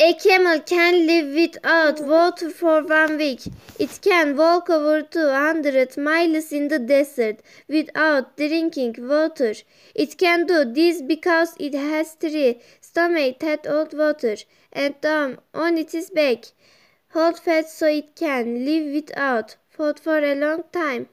A camel can live without water for one week. It can walk over 200 miles in the desert without drinking water. It can do this because it has three stomachs that hold water and down on its back. Hold fat so it can live without food for a long time.